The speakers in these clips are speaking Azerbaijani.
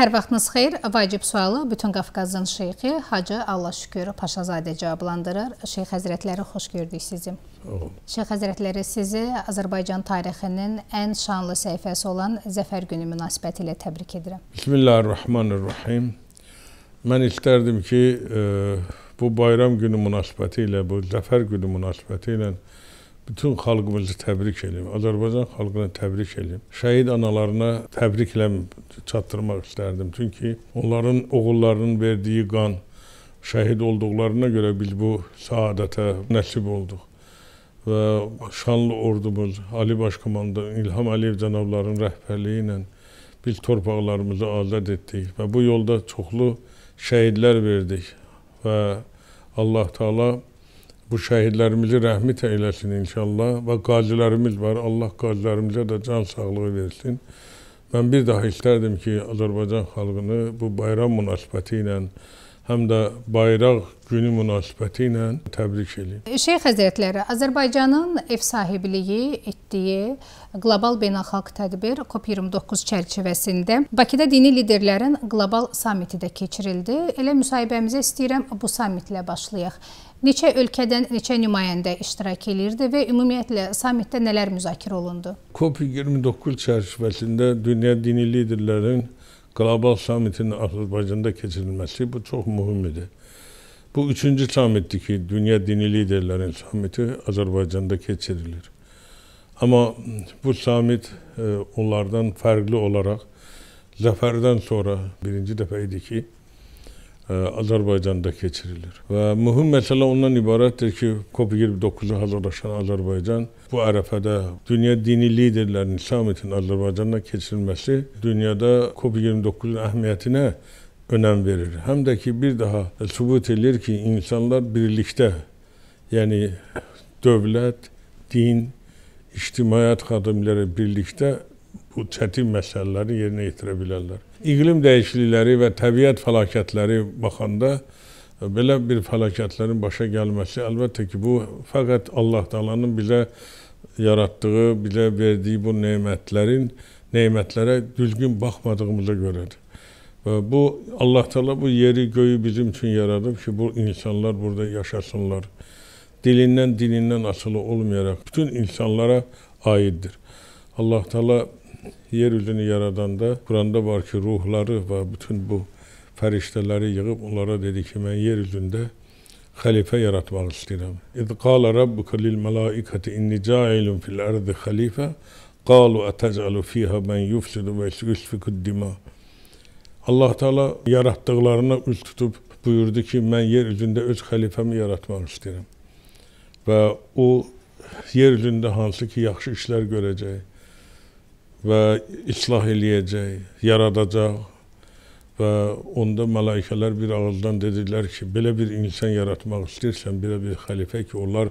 Hər vaxtınız xeyir. Vacib sualı bütün Qafqazın şeyxi Hacı Allah Şükür Paşazadə cavablandırır. Şeyx Həzrətləri xoş gördük sizi. Şeyx Həzrətləri sizi Azərbaycan tarixinin ən şanlı səhifəsi olan Zəfər günü münasibəti ilə təbrik edirəm. Bismillahirrahmanirrahim. Mən istərdim ki, e, bu bayram günü münasibəti ilə, bu Zəfər günü münasibəti ilə bütün xalqımızı təbrik edim. Azərbaycan xalqına təbrik edim. Şəhid analarına təbriklə çatdırmaq istərdim. Çünki onların oğullarının verdiyi qan şəhid olduqlarına görə biz bu səadətə nəsib olduq. Və şanlı ordumuz Ali Başkomandan İlham Əliyev cənabların rəhbərliyi ilə biz torpaqlarımızı azad etdik və bu yolda çoxlu şəhidlər verdik və Allah Teala bu şəhidlərimizi rəhmət eyləsin inşallah və qazilərimiz var. Allah qazilərimizə də can sağlığı versin. Mən bir daha istərdim ki, Azərbaycan xalqını bu bayram münasibəti ilə həm də bayraq günü münasibəti ilə təbrik edirəm. Şeyx Həzrətləri, Azərbaycanın ev sahibliyi etdiyi qlobal beynəlxalq tədbir COP29 çərçivəsində Bakıda dini liderlərin qlobal samiti də keçirildi. Elə müsahibəmizə istəyirəm bu samitlə başlayaq. Neçə ölkədən neçə nümayəndə iştirak eləyirdi və ümumiyyətlə samitdə nələr müzakirə olundu? COP29 çərçivəsində dünya dini liderlərin qlobal samitinin Azərbaycanda keçirilməsi bu çox mühüm idi. Bu üçüncü samitdir ki, dünya dini liderlərin samiti Azərbaycanda keçirilir. Amma bu samit e, onlardan fərqli olaraq zəfərdən sonra birinci dəfə idi ki, Azərbaycanda keçirilir. Və mühüm məsələ ondan ibarətdir ki, COP29-u hazırlaşan Azərbaycan bu ərəfədə dünya dini liderlərinin sammitinin Azərbaycanda keçirilməsi dünyada COP29-un əhəmiyyətinə önəm verir. Həm də ki, bir daha sübut edir ki, insanlar birlikdə, yəni dövlət, din, ictimaiyyət xadimləri birlikdə bu çətin məsələləri yerinə yetirə bilərlər. İqlim dəyişiklikləri və təbiət fəlakətləri baxanda e, belə bir fəlakətlərin başa gəlməsi əlbəttə ki, bu fəqət Allah Taala'nın bizə yaratdığı, bizə verdiyi bu nemətlərin nemətlərə düzgün baxmadığımıza görədir. Və bu Allah Taala bu yeri, göyü bizim üçün yaradıb ki, bu insanlar burada yaşasınlar. Dilindən, dinindən asılı olmayaraq bütün insanlara aiddir. Allah Taala yer üzünü yaradanda Quranda var ki, ruhları və bütün bu fərishtələri yığıb onlara dedi ki, mən yer üzündə xəlifə yaratmaq istəyirəm. İz qala rabbuka lil malaikati inni ca'ilun fil ardi xəlifə qalu atec'alu fiha men yufsidu ve yusfiku dima. Allah Teala yaratdıqlarına üz tutub buyurdu ki, mən yer üzündə öz xəlifəmi yaratmaq istəyirəm. Və o yer üzündə hansı ki, yaxşı işlər görəcək, və islah eləyəcək, yaradacaq və onda mələikələr bir ağızdan dedilər ki, belə bir insan yaratmaq istəyirsən, belə bir xəlifə ki, onlar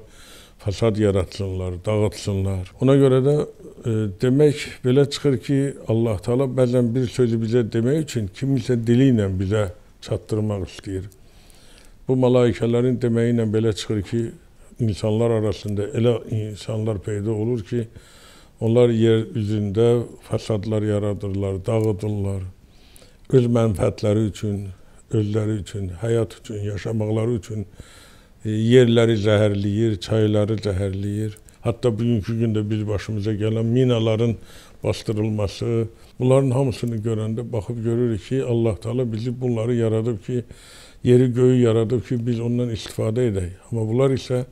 fasad yaratsınlar, dağıtsınlar. Ona görə də e, demək belə çıxır ki, Allah Taala bəzən bir sözü bizə demək üçün kimisə dili ilə bizə çatdırmaq istəyir. Bu mələikələrin deməyi ilə belə çıxır ki, insanlar arasında elə insanlar peyda olur ki, Onlar yer üzündə fəsadlar yaradırlar, dağıdırlar. Öz mənfəətləri üçün, özləri üçün, həyat üçün, yaşamaqları üçün e, yerləri zəhərləyir, çayları zəhərləyir. Hətta bugünkü gündə biz başımıza gələn minaların bastırılması, bunların hamısını görəndə baxıb görürük ki, Allah Taala bizi bunları yaradıb ki, yeri göyü yaradıb ki, biz ondan istifadə edək. Amma bunlar isə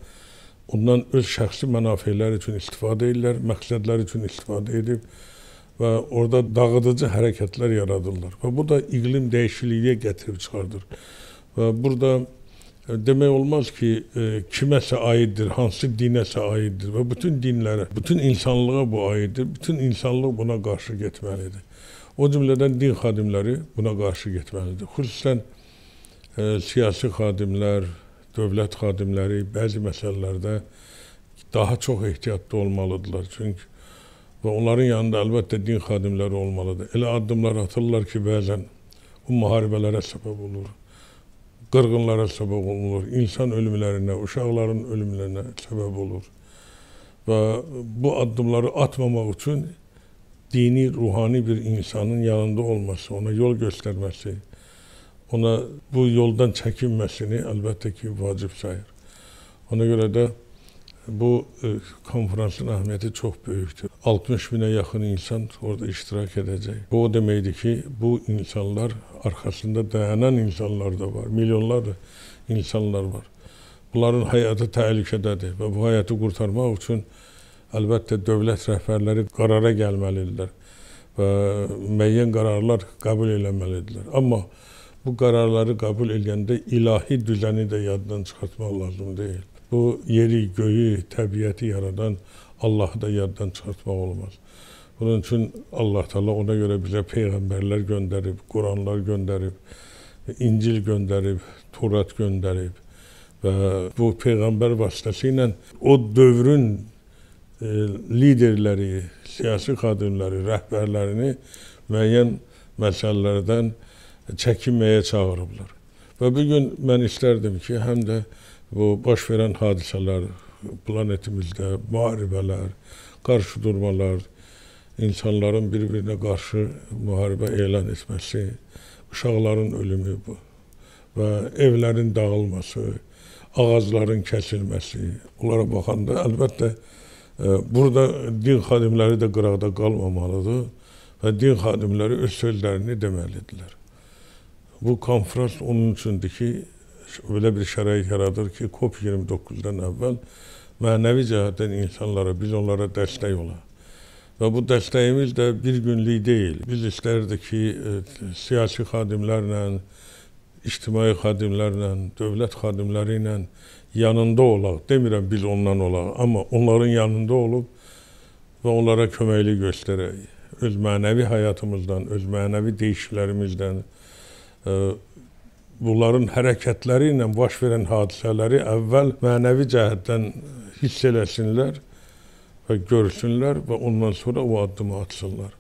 ondan öz şəxsi mənafeləri üçün istifadə edirlər, məqsədləri üçün istifadə edib və orada dağıdıcı hərəkətlər yaradırlar. Və bu da iqlim dəyişikliyə gətirib çıxardır. Və burada e, demək olmaz ki, e, kiməsə aiddir, hansı dinəsə aiddir və bütün dinlərə, bütün insanlığa bu aiddir. Bütün insanlıq buna qarşı getməlidir. O cümlədən din xadimləri buna qarşı getməlidir. Xüsusən e, siyasi xadimlər, dövlət xadimləri bəzi məsələlərdə daha çox ehtiyatlı olmalıdırlar. Çünki və onların yanında əlbəttə din xadimləri olmalıdır. Elə addımlar atırlar ki, bəzən bu müharibələrə səbəb olur. Qırğınlara səbəb olur, insan ölümlərinə, uşaqların ölümlərinə səbəb olur. Və bu addımları atmamaq üçün dini, ruhani bir insanın yanında olması, ona yol göstərməsi, ona bu yoldan çəkinməsini əlbəttə ki, vacib sayır. Ona görə də bu e, konfransın əhəmiyyəti çox böyükdür. 60 minə yaxın insan orada iştirak edəcək. Bu o deməkdir ki, bu insanlar arxasında dayanan insanlar da var, milyonlarla insanlar var. Bunların həyatı təhlükədədir və bu həyatı qurtarmaq üçün əlbəttə dövlət rəhbərləri qərara gəlməlidirlər və müəyyən qərarlar qəbul etməlidirlər. Amma bu qərarları qəbul edəndə ilahi düzəni də yaddan çıxartmaq lazım deyil. Bu yeri, göyü, təbiəti yaradan Allahı da yaddan çıxartmaq olmaz. Bunun üçün Allah Taala ona görə bizə peyğəmbərlər göndərib, Quranlar göndərib, İncil göndərib, Torat göndərib və bu peyğəmbər vasitəsilə o dövrün e, liderləri, siyasi xadimləri, rəhbərlərini müəyyən məsələlərdən çəkinməyə çağırıblar. Və bu gün mən istərdim ki, həm də bu baş verən hadisələr planetimizdə, müharibələr, qarşı durmalar, insanların bir-birinə qarşı müharibə elan etməsi, uşaqların ölümü bu və evlərin dağılması, ağacların kəsilməsi, onlara baxanda əlbəttə e, burada din xadimləri də qıraqda qalmamalıdır və din xadimləri öz sözlərini deməlidirlər. Bu konfrans onun üçündür ki, belə bir şərait yaradır ki, COP29-dan əvvəl mənəvi cəhətdən insanlara, biz onlara dəstək olaq. Və bu dəstəyimiz də bir günlük deyil. Biz istərdik ki, e, siyasi xadimlərlə, ictimai xadimlərlə, dövlət xadimləri ilə yanında olaq. Demirəm biz ondan olaq, amma onların yanında olub və onlara köməkli göstərək. Öz mənəvi həyatımızdan, öz mənəvi deyişlərimizdən, bunların hərəkətləri ilə baş verən hadisələri əvvəl mənəvi cəhətdən hiss eləsinlər və görsünlər və ondan sonra o addımı atsınlar.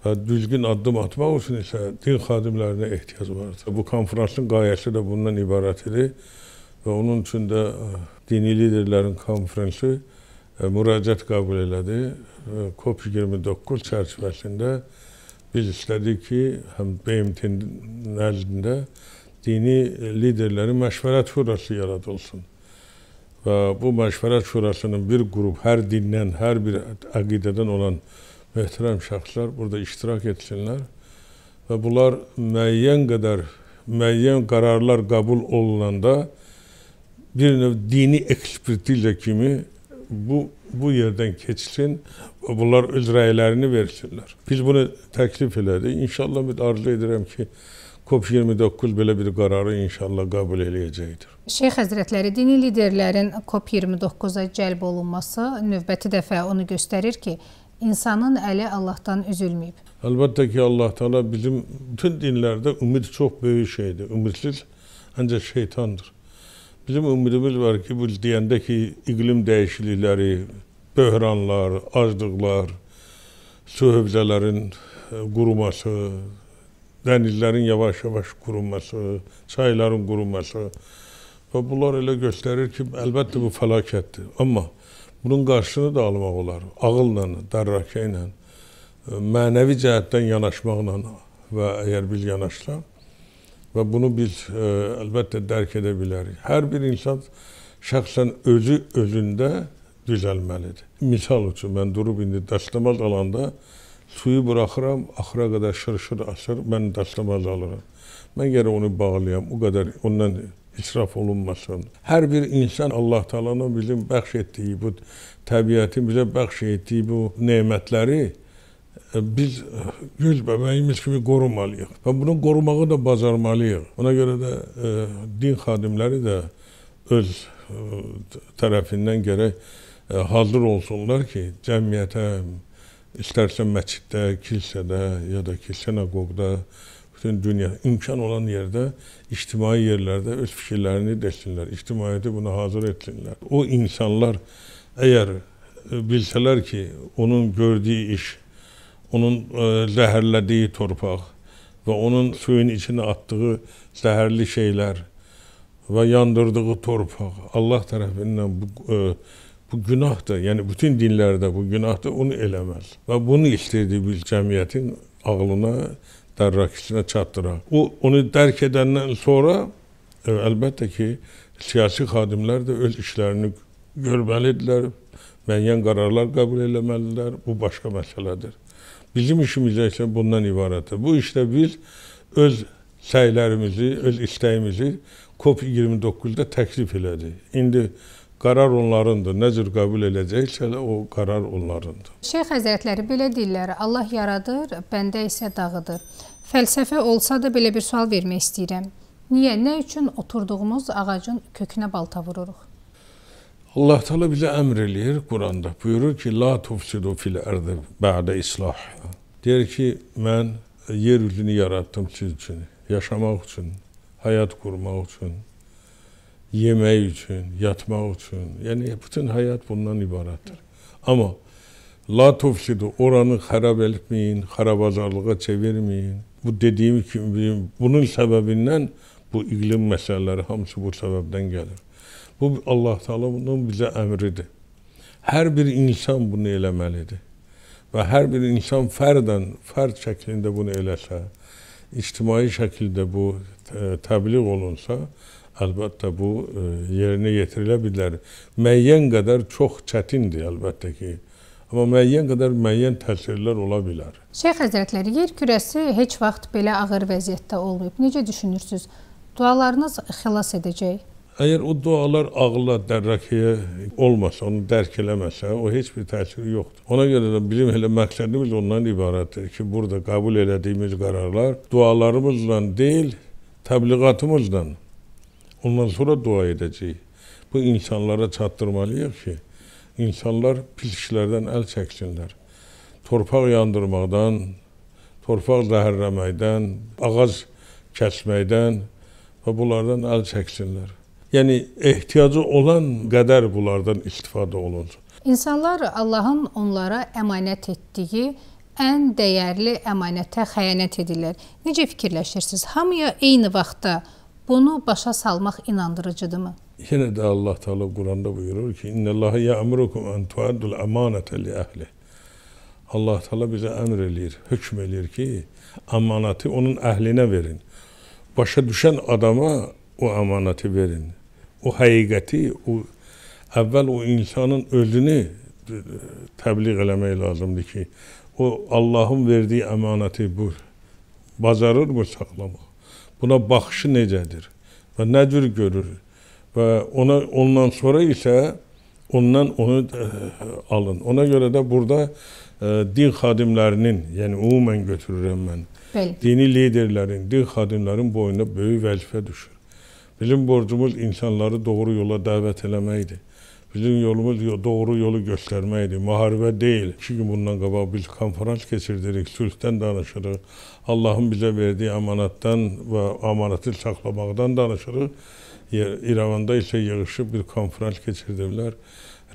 Və düzgün addım atmaq üçün isə din xadimlərinə ehtiyac vardır. Bu konfransın qayəsi də bundan ibarət idi və onun üçün də dini liderlərin konfransı müraciət qəbul elədi. COP29 çərçivəsində biz istədik ki, həm BMT-nin nəzdində dini liderlərin məşvərət şurası yaradılsın. Və bu məşvərət şurasının bir qrup hər dindən, hər bir əqidədən olan möhtərəm şəxslər burada iştirak etsinlər və bunlar müəyyən qədər müəyyən qərarlar qəbul olunanda bir növ dini ekspertiza kimi bu bu yerdən keçsin və bunlar öz rəylərini versinlər. Biz bunu təklif elədik. İnşallah bir arzu edirəm ki, COP29 belə bir qərarı inşallah qəbul eləyəcəkdir. Şeyx Həzrətləri dini liderlərin COP29-a cəlb olunması növbəti dəfə onu göstərir ki, insanın əli Allahdan üzülməyib. Əlbəttə ki, Allah Taala bizim bütün dinlərdə ümid çox böyük şeydir. Ümidsiz ancaq şeytandır. Bizim ümidimiz var ki, bu deyəndəki iqlim dəyişiklikləri, böhranlar, aclıqlar, su hövzələrin e, quruması, dənizlərin yavaş-yavaş quruması, çayların quruması və bunlar elə göstərir ki, əlbəttə bu fəlakətdir. Amma bunun qarşısını da almaq olar. Ağılla, dərrakə ilə, e, mənəvi cəhətdən yanaşmaqla və əgər biz yanaşsaq, Və bunu biz ə, e, əlbəttə dərk edə bilərik. Hər bir insan şəxsən özü özündə düzəlməlidir. Misal üçün mən durub indi dəstəmaz alanda suyu buraxıram, axıra qədər şırşır açır, mən dəstəmaz alıram. Mən yerə onu bağlayam, o qədər ondan israf olunmasın. Hər bir insan Allah Taala'nın bizim bəxş etdiyi bu təbiətin bizə bəxş etdiyi bu nemətləri biz göz bəbəyimiz kimi qorumalıyıq və bunu qorumağı da bacarmalıyıq. Ona görə də e, din xadimləri də öz e, tərəfindən gərək e, hazır olsunlar ki, cəmiyyətə istərsə məsciddə, kilsədə ya da ki, sinaqoqda bütün dünya imkan olan yerdə ictimai yerlərdə öz fikirlərini desinlər, ictimaiyyəti buna hazır etsinlər. O insanlar əgər e, bilsələr ki, onun gördüyü iş onun e, zəhərlədiyi torpaq və onun suyun içinə atdığı zəhərli şeylər və yandırdığı torpaq Allah tərəfindən bu e, bu günahdır. Yəni bütün dinlərdə bu günahdır, onu eləməz. Və bunu istirdi biz cəmiyyətin ağlına, dərrakisinə çatdıraq. O onu dərk edəndən sonra e, əlbəttə ki, siyasi xadimlər də öz işlərini görməlidirlər, müəyyən qərarlar qəbul etməlidirlər. Bu başqa məsələdir. Bizim işimiz isə bundan ibarətdir. Bu işdə biz öz səylərimizi, öz istəyimizi COP29-da təklif elədik. İndi qarar onlarındır. Nə cür qəbul eləyəcəksə o qarar onlarındır. Şeyx Həzrətləri belə deyirlər: Allah yaradır, bəndə isə dağıdır. Fəlsəfə olsa da belə bir sual vermək istəyirəm. Niyə, nə üçün oturduğumuz ağacın kökünə balta vururuq? Allah Teala bizə əmr eləyir Quranda. Buyurur ki, la tufsidu fil ardı ba'da islah. Deyir ki, mən yer üzünü yaratdım siz üçün, yaşamaq üçün, həyat qurmaq üçün, yemək üçün, yatmaq üçün. Yəni bütün həyat bundan ibarətdir. Amma la tufsidu oranı xarab etməyin, xarabazarlığa çevirməyin. Bu dediyim kimi bunun səbəbindən bu iqlim məsələləri hamısı bu səbəbdən gəlir. Bu Allah Taala'nın bizə əmridir. Hər bir insan bunu eləməlidir. Və hər bir insan fərdən, fərd şəklində bunu eləsə, ictimai şəkildə bu e, təbliğ olunsa, əlbəttə bu e, yerinə yetirilə bilər. Müəyyən qədər çox çətindir əlbəttə ki. Amma müəyyən qədər müəyyən təsirlər ola bilər. Şeyx Həzrətləri, yer kürəsi heç vaxt belə ağır vəziyyətdə olmayıb. Necə düşünürsüz? Dualarınız xilas edəcək? Əgər o dualar ağılla dərrakəyə olmasa, onu dərk eləməsə, o heç bir təsiri yoxdur. Ona görə də bizim elə məqsədimiz ondan ibarətdir ki, burada qəbul elədiyimiz qərarlar dualarımızla deyil, təbliğatımızla ondan sonra dua edəcəyik. Bu insanlara çatdırmalıyıq ki, insanlar pis işlərdən əl çəksinlər. Torpaq yandırmaqdan, torpaq zəhərləməkdən, ağac kəsməkdən və bunlardan əl çəksinlər. Yəni ehtiyacı olan qədər bunlardan istifadə olunsun. İnsanlar Allahın onlara əmanət etdiyi ən dəyərli əmanətə xəyanət edirlər. Necə fikirləşirsiniz? Hamıya eyni vaxtda bunu başa salmaq inandırıcıdırmı? Yenə də Allah Teala Quranda buyurur ki: "İnnallaha ya'murukum an tu'addul amanata li ahli." Allah Teala bizə əmr eləyir, hökm eləyir ki, əmanəti onun əhlinə verin. Başa düşən adama o əmanəti verin o həqiqəti, o əvvəl o insanın özünü e, təbliğ eləmək lazımdır ki, o Allahın verdiyi əmanəti bu bacarır mı saxlamaq? Buna baxışı necədir? Və nə cür görür? Və ona ondan sonra isə ondan onu ə, e, alın. Ona görə də burada ə, e, din xadimlərinin, yəni ümumən götürürəm mən. Bəli. Dini liderlərin, din xadimlərin boynuna böyük vəzifə düşür. Bizim borcumuz insanları doğru yola davet eləməkdir. Bizim yolumuz doğru yolu göstərməkdir. Müharibə değil. Çünkü bundan qabaq biz konferans keçirdirik, sülhdən danışırıq. Allahın bize verdiği amanattan ve amanatı saxlamaqdan danışırıq. İrəvanda ise yığışıb bir konferans keçirdilər.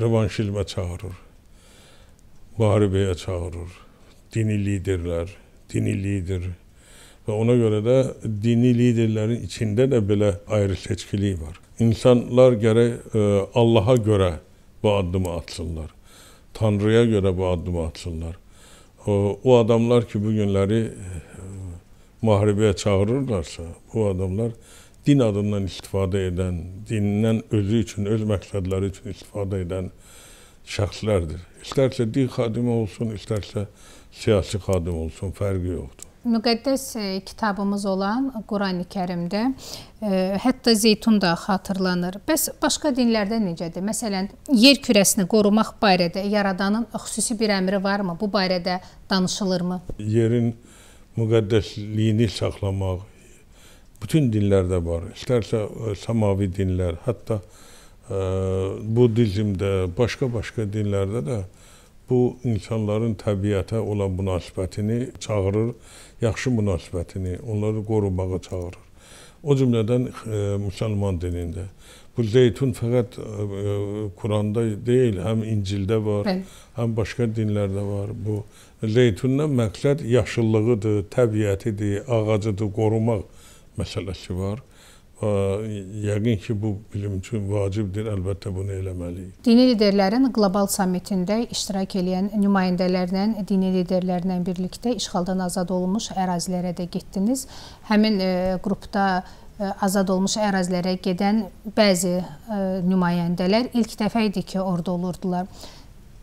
Revanşizmə çağırır. Müharibəyə çağırır. Dini liderler. dini lider, Və ona görə də dini liderlərin içində də belə ayrı-seçkilik var. İnsanlar gərək e, Allaha görə bu addımı atsınlar. Tanrıya görə bu addımı atsınlar. O, o adamlar ki, bu günləri e, müharibəyə çağırırlarsa, bu adamlar din adından istifadə edən, dindən özü üçün, öz məqsədləri üçün istifadə edən şəxslərdir. İstərsə din xadimi olsun, istərsə siyasi xadim olsun, fərqi yoxdur müqəddəs e, kitabımız olan Qurani Kərimdə e, hətta zeytun da xatırlanır. Bəs başqa dinlərdə necədir? Məsələn, yer kürəsini qorumaq barədə yaradanın xüsusi bir əmri varmı? Bu barədə danışılırmı? Yerin müqəddəsliyini saxlamaq bütün dinlərdə var. İstərsə e, samavi dinlər, hətta ə, budizmdə, başqa-başqa dinlərdə də bu insanların təbiətə olan münasibətini çağırır, yaxşı münasibətini, onları qorumağa çağırır. O cümlədən e, müsəlman dinində. Bu zeytun fəqət e, e Quranda deyil, həm İncildə var, Bəli. həm başqa dinlərdə var. Bu zeytundan məqsəd yaşıllığıdır, təbiətidir, ağacıdır, qorumaq məsələsi var yəqin ki, bu bilim üçün vacibdir, əlbəttə bunu eləməliyik. Dini liderlərin qlobal sammitində iştirak edən nümayəndələrlə, dini liderlərlə birlikdə işğaldan azad olunmuş ərazilərə də getdiniz. Həmin e, qrupda e, azad olmuş ərazilərə gedən bəzi e, nümayəndələr ilk dəfə idi ki, orada olurdular.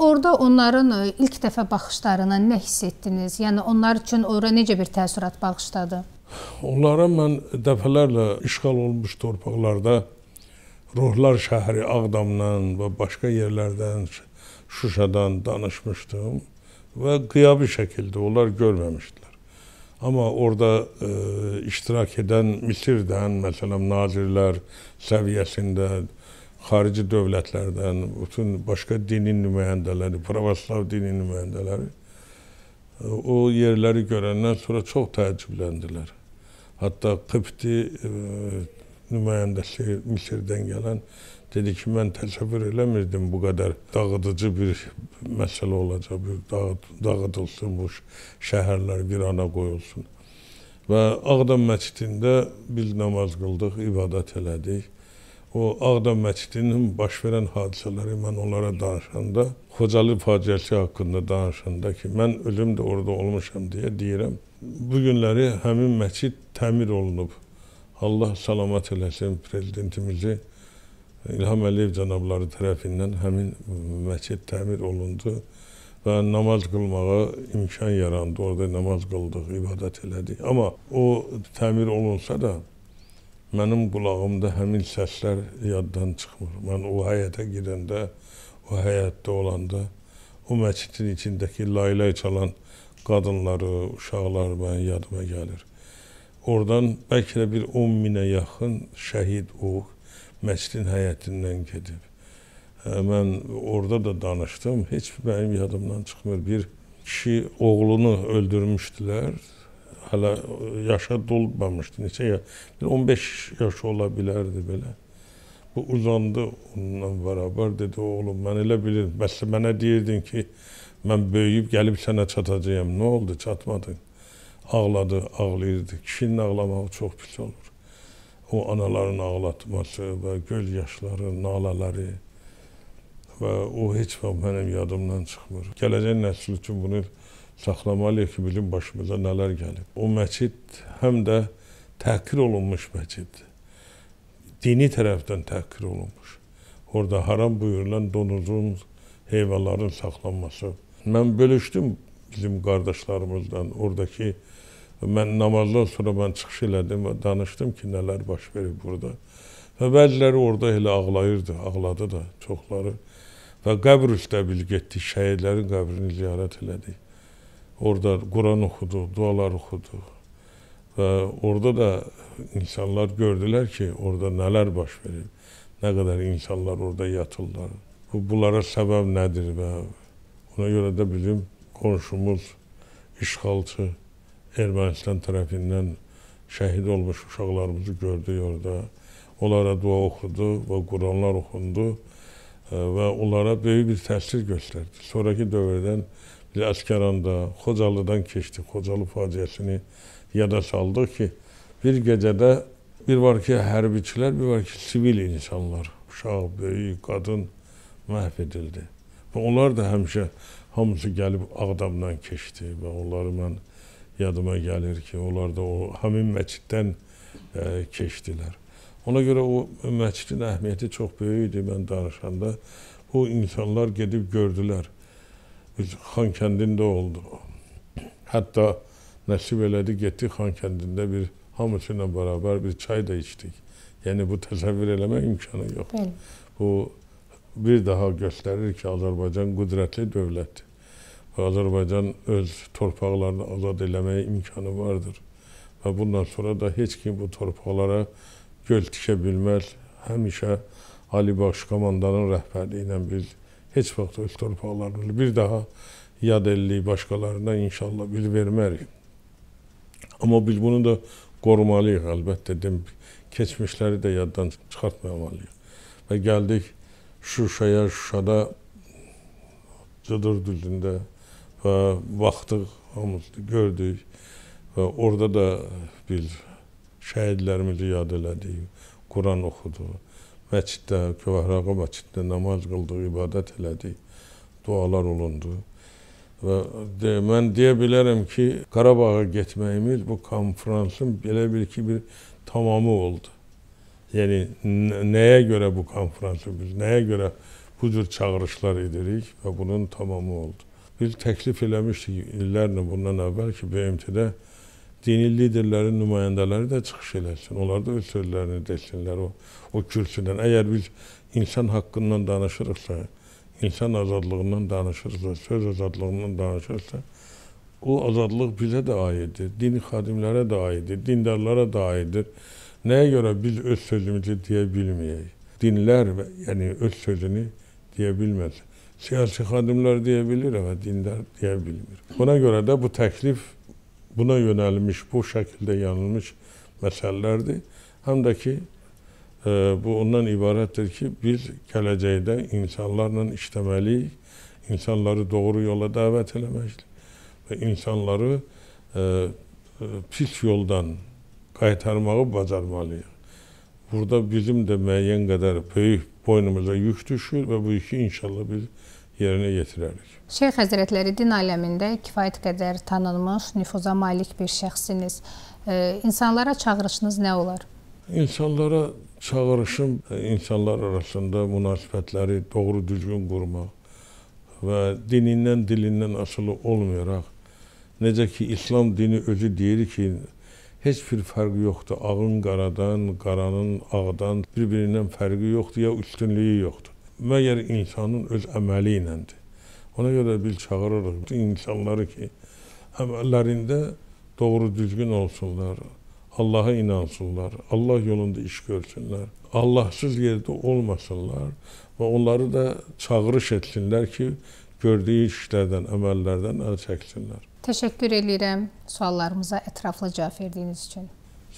Orda onların e, ilk dəfə baxışlarına nə hiss etdiniz? Yəni onlar üçün ora necə bir təəssürat bağışladı? Onlara mən dəfələrlə işğal olunmuş torpaqlarda Ruhlar şəhəri Ağdamdan və başqa yerlərdən, Şuşadan danışmışdım və qiyabi şəkildə onlar görməmişdilər. Amma orada e, iştirak edən Misirdən, məsələn, nazirlər səviyyəsində, xarici dövlətlərdən, bütün başqa dinin nümayəndələri, pravoslav dinin nümayəndələri e, o yerləri görəndən sonra çox təəccübləndilər. Hətta Qıpti e, nümayəndəsi Misirdən gələn dedi ki, mən təsəvvür eləmirdim bu qədər dağıdıcı bir məsələ olacaq, bir dağıd, dağıdılsın bu şəhərlər virana qoyulsun. Və Ağdam məscidində biz namaz qıldıq, ibadət elədik. O Ağdam məscidinin baş verən hadisələri mən onlara danışanda, Xocalı faciəsi haqqında danışanda ki, mən özüm də orada olmuşam deyə deyirəm bu günləri həmin məscid təmir olunub. Allah salamat eləsin prezidentimizi. İlham Əliyev cənabları tərəfindən həmin məscid təmir olundu və namaz qılmağa imkan yarandı. Orada namaz qıldıq, ibadət elədik. Amma o təmir olunsa da mənim qulağımda həmin səslər yaddan çıxmır. Mən o həyətə girəndə, o həyətdə olanda, o məscidin içindəki laylay çalan qadınları, uşaqlar mənim yadıma gəlir. Oradan bəlkə də bir 10 minə yaxın şəhid o məscidin həyətindən gedib. Hə, mən orada da danışdım, heç mənim yadımdan çıxmır. Bir kişi oğlunu öldürmüşdülər. Hələ yaşa dolmamışdı. Neçə ya, 15 yaş ola bilərdi belə. Bu uzandı onunla bərabər dedi oğlum mən elə bilir. Bəs mənə deyirdin ki, Mən böyüyüb gəlib sənə çatacağam. Nə oldu? Çatmadın. Ağladı, ağlayırdı. Kişinin ağlamağı çox pis olur. O anaların ağlatması və göl yaşları, nalaları və o heç vaxt mənim yadımdan çıxmır. Gələcək nəsil üçün bunu saxlamalıyıq ki, bilim başımıza nələr gəlib. O məscid həm də təhqir olunmuş məsciddir. Dini tərəfdən təhqir olunmuş. Orada haram buyurulan donuzun, heyvanların saxlanması Mən bölüşdüm bizim qardaşlarımızla oradakı mən namazdan sonra mən çıxış elədim və danışdım ki, nələr baş verib burada. Və bəziləri orada elə ağlayırdı, ağladı da çoxları. Və qəbr üstə bil getdik, şəhidlərin qəbrini ziyarət elədik. Orada Quran oxuduq, dualar oxuduq. Və orada da insanlar gördülər ki, orada nələr baş verib, nə qədər insanlar orada yatırlar. Bu, bunlara səbəb nədir və Ona görə də bizim qonşumuz işğalçı Ermənistan tərəfindən şəhid olmuş uşaqlarımızı gördü orada. Onlara dua oxudu və Quranlar oxundu e, və onlara böyük bir təsir göstərdi. Sonrakı dövrdən biz Əskaranda, Xocalıdan keçdik, Xocalı faciəsini yada saldıq ki, bir gecədə bir var ki, hərbiçilər, bir var ki, sivil insanlar, uşaq, böyük, qadın məhv edildi. Və onlar da həmişə hamısı gəlib Ağdamdan keçdi və onları mən yadıma gəlir ki, onlar da o həmin məsciddən e, keçdilər. Ona görə o məscidin əhmiyyəti çox böyük idi mən danışanda. Bu insanlar gedib gördülər. Biz Xankəndində olduq. Hətta nəsib elədi, getdik Xankəndində bir hamısı ilə bərabər bir çay da içdik. Yəni bu təsəvvür eləmək imkanı yoxdur. Bu bir daha göstərir ki, Azərbaycan qüdrətli dövlətdir. Və Azərbaycan öz torpaqlarını azad eləməyə imkanı vardır. Və bundan sonra da heç kim bu torpaqlara göl tikə bilməz. Həmişə Ali Baş komandanın rəhbərliyi ilə biz heç vaxt öz torpaqlarını bir daha yad elliyik başqalarına inşallah biz vermərik. Amma biz bunu da qorumalıyıq əlbəttə. Dem, keçmişləri də yaddan çıxartmamalıyıq. Və gəldik Şuşaya, Şuşada Cıdır düzündə və baxdıq, hamımızı gördük və orada da bir şəhidlərimizi yad elədik, Quran oxuduq. Məsciddə, Kövəhraqa məsciddə namaz qıldıq, ibadət elədik, dualar olundu. Və de, mən deyə bilərəm ki, Qarabağa getməyimiz bu konfransın belə bir ki, bir tamamı oldu. Yəni nəyə görə bu konfransı biz, nəyə görə bu cür çağırışlar edirik və bunun tamamı oldu. Biz təklif eləmişdik illərlə bundan əvvəl ki, BMT-də dini liderlərin nümayəndələri də çıxış eləsin. Onlar da öz sözlərini desinlər o, o kürsüdən. Əgər biz insan haqqından danışırıqsa, insan azadlığından danışırsa, söz azadlığından danışırsa, o azadlıq bizə də aiddir, dini xadimlərə də aiddir, dindarlara da aiddir. Nəyə görə biz öz sözümüzü deyə bilməyək? Dinlər, yəni öz sözünü deyə bilməz. Siyasi xadimlər deyə bilir, amma dindar deyə bilmir. Buna görə də bu təklif buna yönəlmiş, bu şəkildə yanılmış məsələlərdir. Həm də ki, e, bu ondan ibarətdir ki, biz gələcəkdə insanlarla işləməliyik, insanları doğru yola dəvət eləməliyik və insanları e, e, pis yoldan qaytarmağı bacarmalıyıq. Burada bizim də müəyyən qədər böyük boynumuza yük düşür və bu işi inşallah biz yerinə yetirərik. Şeyx Həzrətləri din aləmində kifayət qədər tanınmış, nüfuza malik bir şəxsiniz. E, insanlara çağırışınız nə olar? İnsanlara çağırışım e, insanlar arasında münasibətləri doğru düzgün qurmaq və dinindən, dilindən asılı olmayaraq necə ki İslam dini özü deyir ki, heç bir fərqi yoxdur. Ağın qaradan, qaranın ağdan bir-birindən fərqi yoxdur, ya üstünlüyü yoxdur. Məgər insanın öz əməli iləndir. Ona görə biz çağırırıq insanları ki, əməllərində doğru düzgün olsunlar, Allaha inansınlar, Allah yolunda iş görsünlər, Allahsız yerdə olmasınlar və onları da çağırış etsinlər ki, gördüyü işlərdən, əməllərdən əl çəksinlər. Təşəkkür edirəm suallarımıza ətraflı cavab verdiyiniz üçün.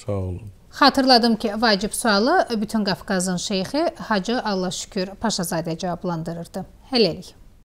Sağ olun. Xatırladım ki, vacib sualı bütün Qafqazın şeyxi Hacı Allah Şükür Paşazadə cavablandırırdı. Hələlik.